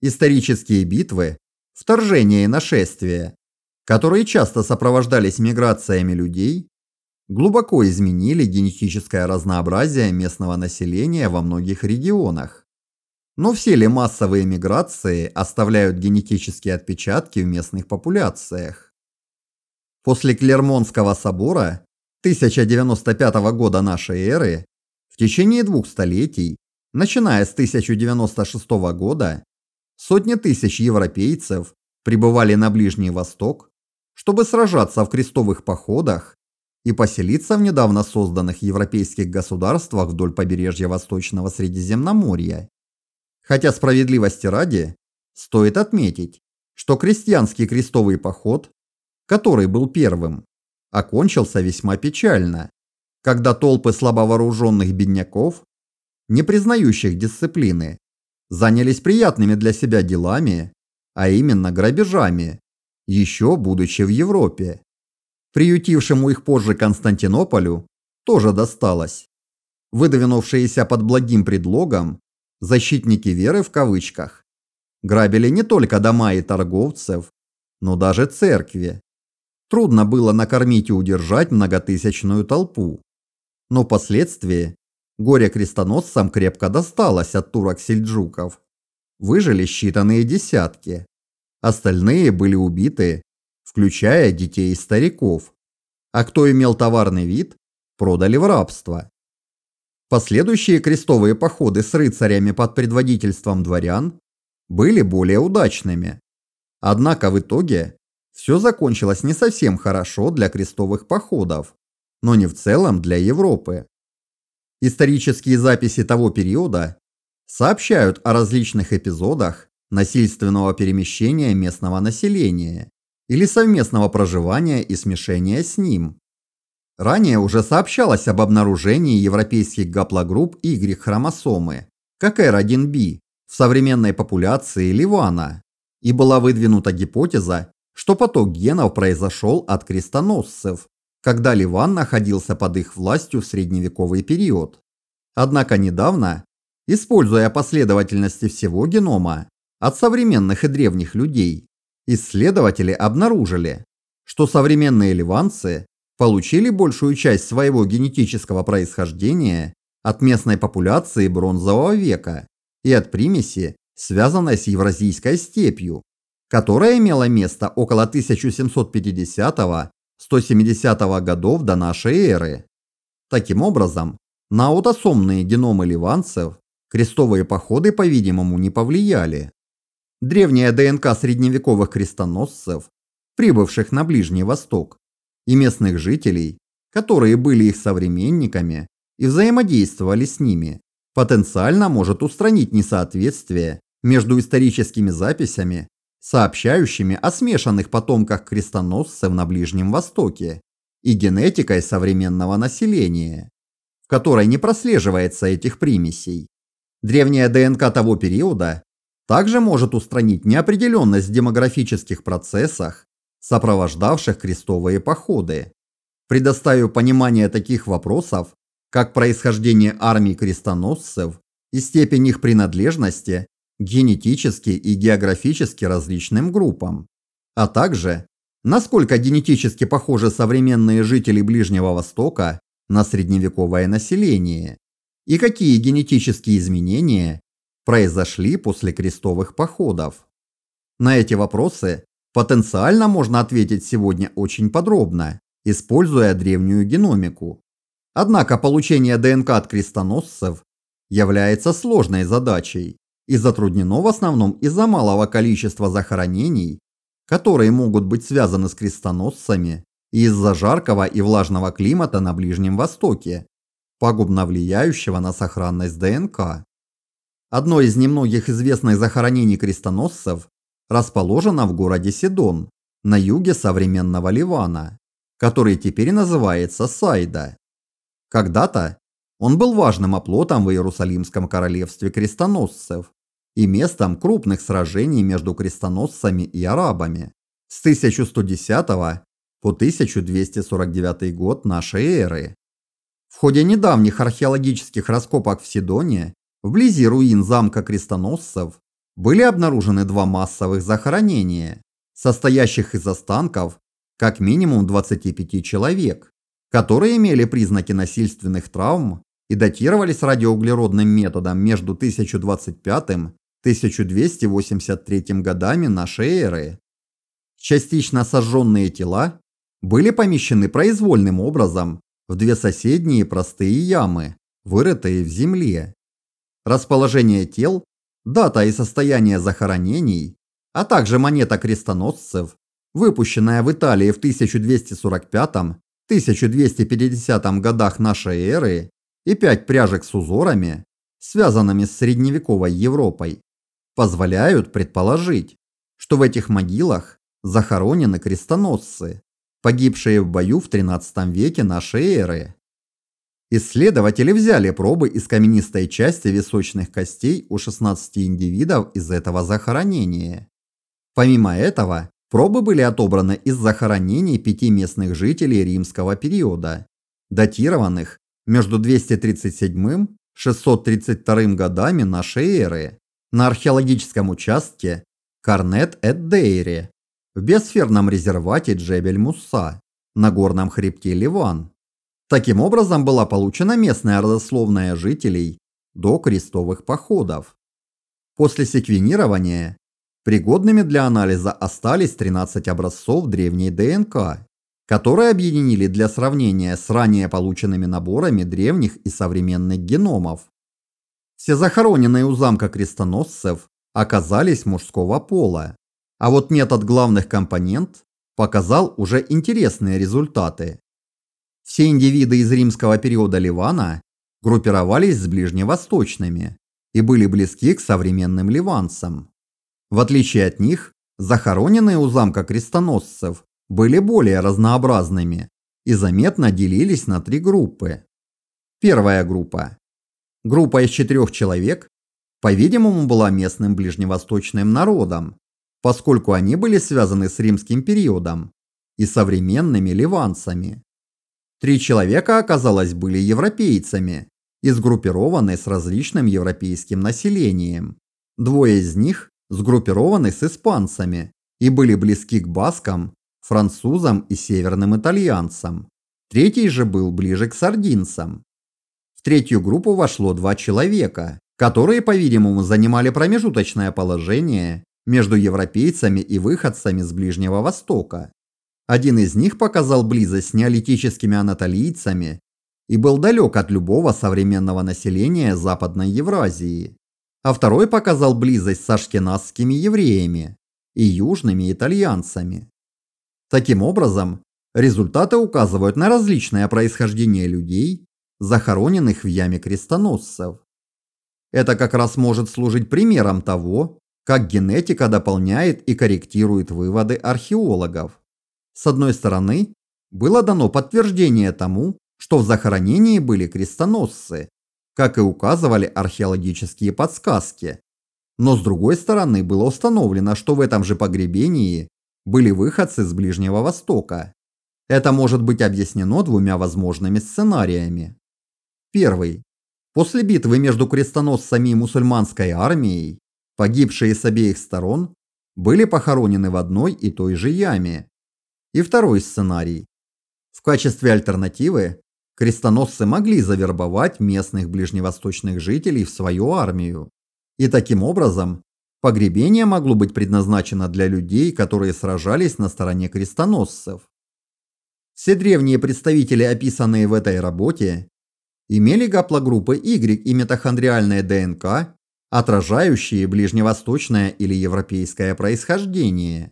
исторические битвы, вторжения и нашествия, которые часто сопровождались миграциями людей, глубоко изменили генетическое разнообразие местного населения во многих регионах. Но все ли массовые миграции оставляют генетические отпечатки в местных популяциях? После Клермонского собора 1095 года нашей эры в течение двух столетий, начиная с 1096 года, Сотни тысяч европейцев прибывали на Ближний Восток, чтобы сражаться в крестовых походах и поселиться в недавно созданных европейских государствах вдоль побережья Восточного Средиземноморья. Хотя справедливости ради, стоит отметить, что крестьянский крестовый поход, который был первым, окончился весьма печально, когда толпы слабовооруженных бедняков, не признающих дисциплины, занялись приятными для себя делами, а именно грабежами, еще будучи в Европе. Приютившему их позже Константинополю тоже досталось. Выдвинувшиеся под благим предлогом «защитники веры» в кавычках грабили не только дома и торговцев, но даже церкви. Трудно было накормить и удержать многотысячную толпу. Но впоследствии Горе-крестоносцам крепко досталось от турок-сельджуков. Выжили считанные десятки. Остальные были убиты, включая детей и стариков. А кто имел товарный вид, продали в рабство. Последующие крестовые походы с рыцарями под предводительством дворян были более удачными. Однако в итоге все закончилось не совсем хорошо для крестовых походов, но не в целом для Европы. Исторические записи того периода сообщают о различных эпизодах насильственного перемещения местного населения или совместного проживания и смешения с ним. Ранее уже сообщалось об обнаружении европейских гаплогрупп Y-хромосомы, как R1b, в современной популяции Ливана, и была выдвинута гипотеза, что поток генов произошел от крестоносцев, когда Ливан находился под их властью в средневековый период. Однако недавно, используя последовательности всего генома от современных и древних людей, исследователи обнаружили, что современные ливанцы получили большую часть своего генетического происхождения от местной популяции бронзового века и от примеси, связанной с евразийской степью, которая имела место около 1750 года. 170 -го годов до нашей эры. Таким образом, на аутосомные геномы ливанцев крестовые походы, по-видимому, не повлияли. Древняя ДНК средневековых крестоносцев, прибывших на Ближний Восток, и местных жителей, которые были их современниками и взаимодействовали с ними, потенциально может устранить несоответствие между историческими записями сообщающими о смешанных потомках крестоносцев на Ближнем Востоке и генетикой современного населения, в которой не прослеживается этих примесей. Древняя ДНК того периода также может устранить неопределенность в демографических процессах, сопровождавших крестовые походы. Предоставив понимание таких вопросов, как происхождение армий крестоносцев и степень их принадлежности генетически и географически различным группам, а также насколько генетически похожи современные жители Ближнего Востока на средневековое население и какие генетические изменения произошли после крестовых походов. На эти вопросы потенциально можно ответить сегодня очень подробно, используя древнюю геномику. Однако получение ДНК от крестоносцев является сложной задачей, и затруднено в основном из-за малого количества захоронений, которые могут быть связаны с крестоносцами, и из-за жаркого и влажного климата на Ближнем Востоке, пагубно влияющего на сохранность ДНК. Одно из немногих известных захоронений крестоносцев расположено в городе Сидон, на юге современного Ливана, который теперь называется Сайда. Когда-то он был важным оплотом в Иерусалимском королевстве крестоносцев, и местом крупных сражений между крестоносцами и арабами. С 1110 по 1249 год нашей эры. В ходе недавних археологических раскопок в Сидоне, вблизи руин замка крестоносцев, были обнаружены два массовых захоронения, состоящих из останков как минимум 25 человек, которые имели признаки насильственных травм и датировались радиоуглеродным методом между 1025 1283 годами нашей эры. Частично сожженные тела были помещены произвольным образом в две соседние простые ямы, вырытые в земле. Расположение тел, дата и состояние захоронений, а также монета крестоносцев, выпущенная в Италии в 1245-1250 годах нашей эры, и пять пряжек с узорами, связанными с средневековой Европой, позволяют предположить, что в этих могилах захоронены крестоносцы, погибшие в бою в 13 веке нашей эры. Исследователи взяли пробы из каменистой части височных костей у 16 индивидов из этого захоронения. Помимо этого, пробы были отобраны из захоронений пяти местных жителей римского периода, датированных между 237 632 годами нашей эры на археологическом участке Карнет-Эд-Дейри, в биосферном резервате джебель Мусса на горном хребте Ливан. Таким образом была получена местная родословная жителей до крестовых походов. После секвенирования пригодными для анализа остались 13 образцов древней ДНК, которые объединили для сравнения с ранее полученными наборами древних и современных геномов. Все захороненные у замка крестоносцев оказались мужского пола. А вот метод главных компонент показал уже интересные результаты. Все индивиды из римского периода Ливана группировались с ближневосточными и были близки к современным ливанцам. В отличие от них, захороненные у замка крестоносцев были более разнообразными и заметно делились на три группы. Первая группа Группа из четырех человек, по-видимому, была местным ближневосточным народом, поскольку они были связаны с римским периодом и современными ливанцами. Три человека, оказалось, были европейцами и сгруппированы с различным европейским населением. Двое из них сгруппированы с испанцами и были близки к баскам, французам и северным итальянцам. Третий же был ближе к сардинцам. В третью группу вошло два человека, которые, по-видимому, занимали промежуточное положение между европейцами и выходцами с Ближнего Востока. Один из них показал близость с неолитическими анатолийцами и был далек от любого современного населения Западной Евразии, а второй показал близость с ашкеназскими евреями и южными итальянцами. Таким образом, результаты указывают на различное происхождение людей захороненных в яме крестоносцев. Это как раз может служить примером того, как генетика дополняет и корректирует выводы археологов. С одной стороны, было дано подтверждение тому, что в захоронении были крестоносцы, как и указывали археологические подсказки. Но с другой стороны, было установлено, что в этом же погребении были выходцы с Ближнего Востока. Это может быть объяснено двумя возможными сценариями. Первый. После битвы между крестоносцами и мусульманской армией, погибшие с обеих сторон были похоронены в одной и той же яме. И второй сценарий. В качестве альтернативы крестоносцы могли завербовать местных ближневосточных жителей в свою армию. И таким образом погребение могло быть предназначено для людей, которые сражались на стороне крестоносцев. Все древние представители, описанные в этой работе, имели гаплогруппы Y и митохондриальная ДНК, отражающие ближневосточное или европейское происхождение.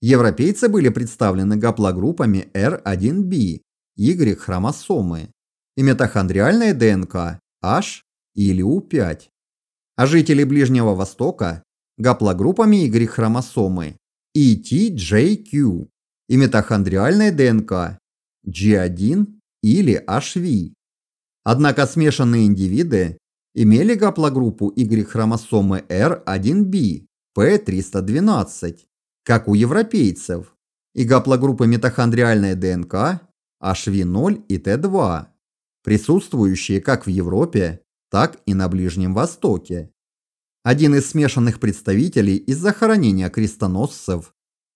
Европейцы были представлены гаплогруппами R1b, Y-хромосомы, и митохондриальная ДНК H или U5. А жители Ближнего Востока – гаплогруппами Y-хромосомы ETJQ и митохондриальная ДНК G1 или HV. Однако смешанные индивиды имели гаплогруппу Y-хромосомы R1b P312, как у европейцев, и гаплогруппы митохондриальной ДНК HV0 и T2, присутствующие как в Европе, так и на Ближнем Востоке. Один из смешанных представителей из захоронения крестоносцев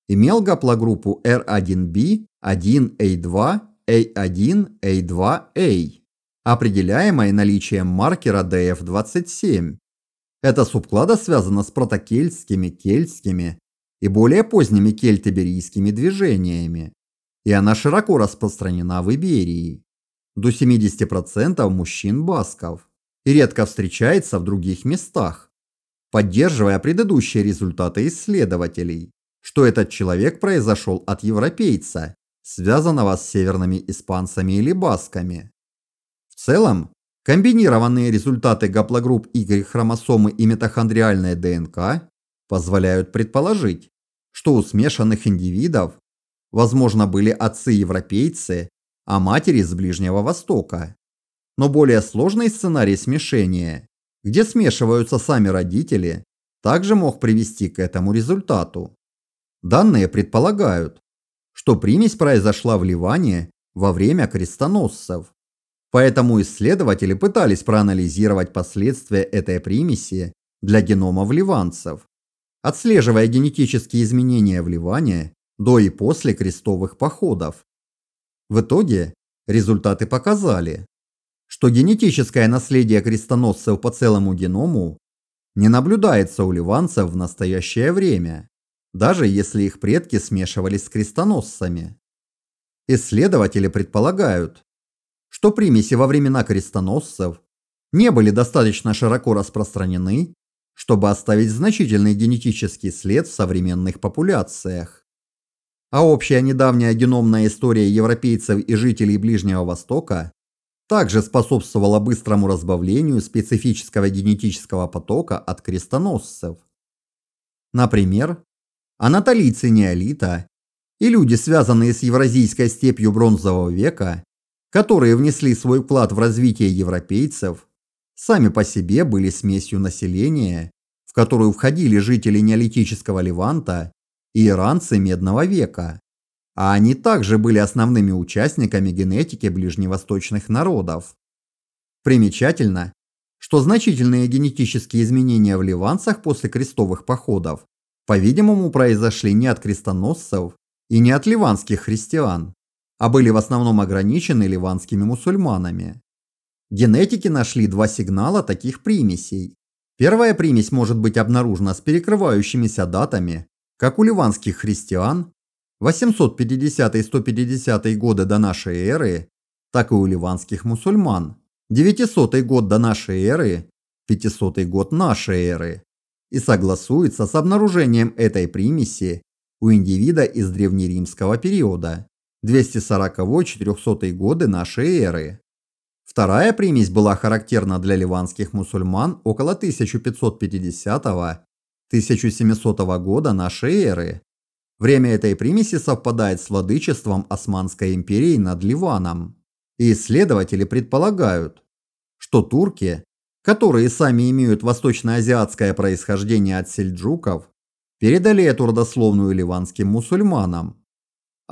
имел гаплогруппу R1b 1A2 A1A2A определяемой наличием маркера DF27. Эта субклада связана с протокельтскими, кельтскими и более поздними кельтоберийскими движениями, и она широко распространена в Иберии. До 70% мужчин-басков и редко встречается в других местах, поддерживая предыдущие результаты исследователей, что этот человек произошел от европейца, связанного с северными испанцами или басками целом, комбинированные результаты гаплогрупп Y хромосомы и митохондриальная ДНК позволяют предположить, что у смешанных индивидов, возможно, были отцы-европейцы, а матери с Ближнего Востока. Но более сложный сценарий смешения, где смешиваются сами родители, также мог привести к этому результату. Данные предполагают, что примесь произошла в Ливане во время крестоносцев. Поэтому исследователи пытались проанализировать последствия этой примеси для генома вливанцев, отслеживая генетические изменения в Ливане до и после крестовых походов. В итоге результаты показали, что генетическое наследие крестоносцев по целому геному не наблюдается у ливанцев в настоящее время, даже если их предки смешивались с крестоносцами. Исследователи предполагают, что примеси во времена крестоносцев не были достаточно широко распространены, чтобы оставить значительный генетический след в современных популяциях. А общая недавняя геномная история европейцев и жителей Ближнего Востока также способствовала быстрому разбавлению специфического генетического потока от крестоносцев. Например, анатолийцы неолита и люди, связанные с евразийской степью бронзового века, которые внесли свой вклад в развитие европейцев, сами по себе были смесью населения, в которую входили жители неолитического Леванта и иранцы Медного века, а они также были основными участниками генетики ближневосточных народов. Примечательно, что значительные генетические изменения в ливанцах после крестовых походов, по-видимому, произошли не от крестоносцев и не от ливанских христиан, а были в основном ограничены ливанскими мусульманами. Генетики нашли два сигнала таких примесей. Первая примесь может быть обнаружена с перекрывающимися датами, как у ливанских христиан 850-150 годы до нашей эры, так и у ливанских мусульман 900 год до нашей эры, 500 год нашей эры и согласуется с обнаружением этой примеси у индивида из древнеримского периода. 240-400 годы нашей эры. Вторая примесь была характерна для ливанских мусульман около 1550-1700 года нашей эры. Время этой примеси совпадает с владычеством Османской империи над Ливаном. И исследователи предполагают, что турки, которые сами имеют восточноазиатское происхождение от сельджуков, передали эту родословную ливанским мусульманам,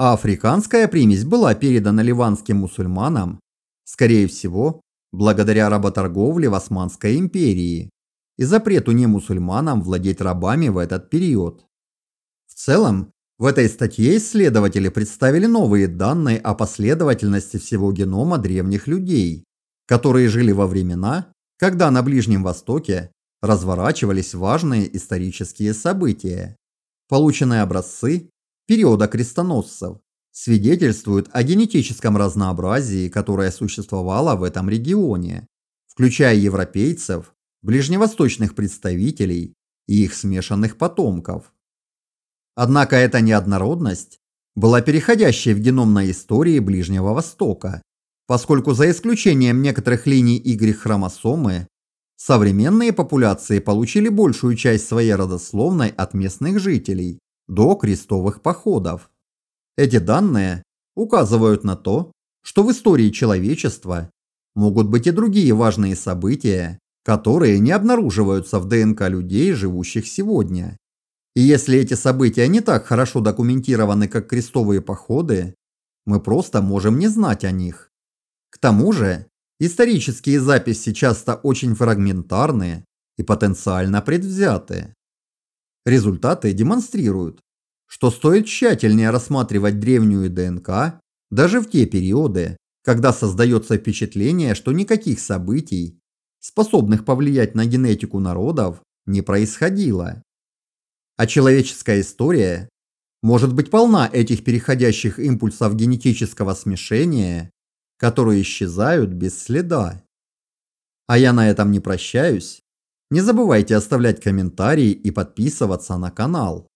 а африканская примесь была передана ливанским мусульманам, скорее всего, благодаря работорговле в Османской империи и запрету не мусульманам владеть рабами в этот период. В целом, в этой статье исследователи представили новые данные о последовательности всего генома древних людей, которые жили во времена, когда на Ближнем Востоке разворачивались важные исторические события. Полученные образцы периода крестоносцев, свидетельствуют о генетическом разнообразии, которое существовало в этом регионе, включая европейцев, ближневосточных представителей и их смешанных потомков. Однако эта неоднородность была переходящей в геном истории Ближнего Востока, поскольку за исключением некоторых линий Y-хромосомы, современные популяции получили большую часть своей родословной от местных жителей, до крестовых походов. Эти данные указывают на то, что в истории человечества могут быть и другие важные события, которые не обнаруживаются в ДНК людей, живущих сегодня. И если эти события не так хорошо документированы, как крестовые походы, мы просто можем не знать о них. К тому же, исторические записи часто очень фрагментарные и потенциально предвзяты. Результаты демонстрируют, что стоит тщательнее рассматривать древнюю ДНК даже в те периоды, когда создается впечатление, что никаких событий, способных повлиять на генетику народов, не происходило. А человеческая история может быть полна этих переходящих импульсов генетического смешения, которые исчезают без следа. А я на этом не прощаюсь не забывайте оставлять комментарии и подписываться на канал.